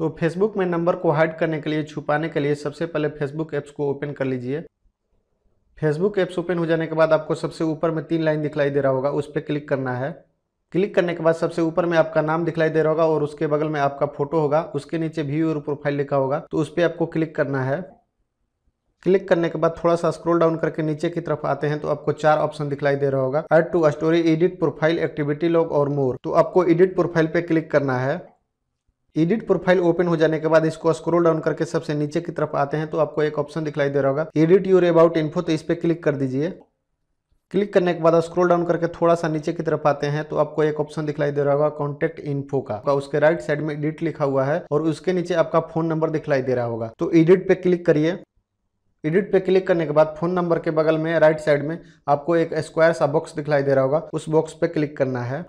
तो फेसबुक में नंबर को हाइड करने के लिए छुपाने के लिए सबसे पहले फेसबुक ऐप्स को ओपन कर लीजिए फेसबुक ऐप्स ओपन हो जाने के बाद आपको सबसे ऊपर में तीन लाइन दिखलाई दे रहा होगा उस पर क्लिक करना है क्लिक करने के बाद सबसे ऊपर में आपका नाम दिखलाई दे रहा होगा और उसके बगल में आपका फोटो होगा उसके नीचे व्यू और प्रोफाइल लिखा होगा तो उस पर आपको क्लिक करना है क्लिक करने के बाद थोड़ा सा स्क्रॉल डाउन करके नीचे की तरफ आते हैं तो आपको चार ऑप्शन दिखलाई दे रहा होगा add to story edit profile activity log और मोर तो आपको एडिट प्रोफाइल पे क्लिक करना है एडिट प्रोफाइल ओपन हो जाने के बाद इसको स्क्रॉल डाउन करके सबसे नीचे की तरफ आते हैं तो आपको एक ऑप्शन दिखाई दे रहा होगा एडिट यूर अबाउट इन्फो तो इस पर क्लिक कर दीजिए क्लिक करने के बाद स्क्रॉल डाउन करके थोड़ा सा नीचे की तरफ आते हैं तो आपको एक ऑप्शन दिखाई दे रहा होगा कॉन्टेक्ट इन्फो का उसके राइट साइड में एडिट लिखा हुआ है और उसके नीचे आपका फोन नंबर दिखलाई दे रहा होगा तो एडिट पे क्लिक करिए एडिट पे क्लिक करने के बाद फोन नंबर के बगल में राइट साइड में आपको एक स्क्वायर सा बॉक्स दिखलाई दे रहा होगा उस बॉक्स पे क्लिक करना है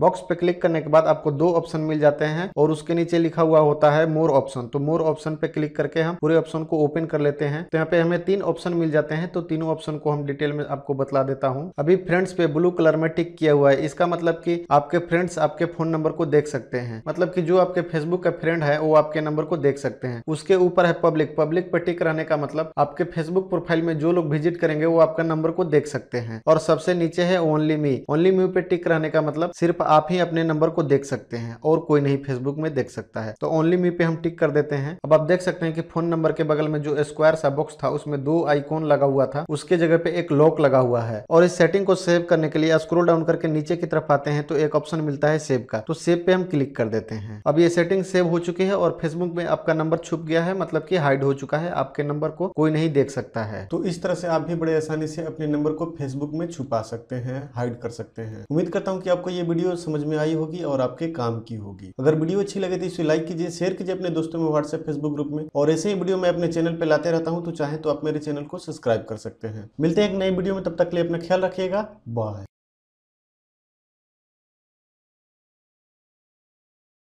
बॉक्स पे क्लिक करने के बाद आपको दो ऑप्शन मिल जाते हैं और उसके नीचे लिखा हुआ होता है मोर ऑप्शन तो मोर ऑप्शन पे क्लिक करके हम पूरे ऑप्शन को ओपन कर लेते हैं तो यहाँ पे हमें तीन ऑप्शन मिल जाते हैं तो तीनों ऑप्शन को हम डिटेल में आपको बतला देता हूँ अभी फ्रेंड्स पे ब्लू कलर में टिक किया हुआ है इसका मतलब की आपके फ्रेंड्स आपके फोन नंबर को देख सकते हैं मतलब की जो आपके फेसबुक का फ्रेंड है वो आपके नंबर को देख सकते हैं उसके ऊपर है पब्लिक पब्लिक पे टिक रहने का मतलब आपके फेसबुक प्रोफाइल में जो लोग विजिट करेंगे वो आपका नंबर को देख सकते हैं और सबसे नीचे है ओनली मी ओनली मी पे टिक रहने का मतलब सिर्फ आप ही अपने नंबर को देख सकते हैं और कोई नहीं फेसबुक में देख सकता है तो ओनली मी पे हम टिक कर देते हैं अब आप देख सकते हैं कि फोन नंबर के बगल में जो स्क्वायर सा बॉक्स था उसमें दो आइकॉन लगा हुआ था उसके जगह पे एक लॉक लगा हुआ है और इस सेटिंग को सेव करने के लिए स्क्रोल डाउन करके नीचे की तरफ आते हैं तो एक ऑप्शन मिलता है सेव का तो सेव पे हम क्लिक कर देते हैं अब ये सेटिंग सेव हो चुकी है और फेसबुक में आपका नंबर छुप गया है मतलब की हाइड हो चुका है आपके नंबर को कोई नहीं देख सकता है तो इस तरह से आप भी बड़े आसानी से अपने नंबर को फेसबुक में छुपा सकते हैं हाइड कर सकते हैं उम्मीद करता हूँ की आपको ये वीडियो वीडियो समझ में आई होगी और आपके काम की होगी अगर वीडियो अच्छी लगे तो इसे लाइक कीजिए शेयर कीजिए अपने दोस्तों में व्हाट्सएप फेसबुक ग्रुप में और ऐसे ही वीडियो मैं अपने चैनल पर लाते रहता हूँ तो चाहे तो आप मेरे चैनल को सब्सक्राइब कर सकते हैं मिलते हैं एक नई वीडियो में तब तक लिए अपना ख्याल रखिएगा बाय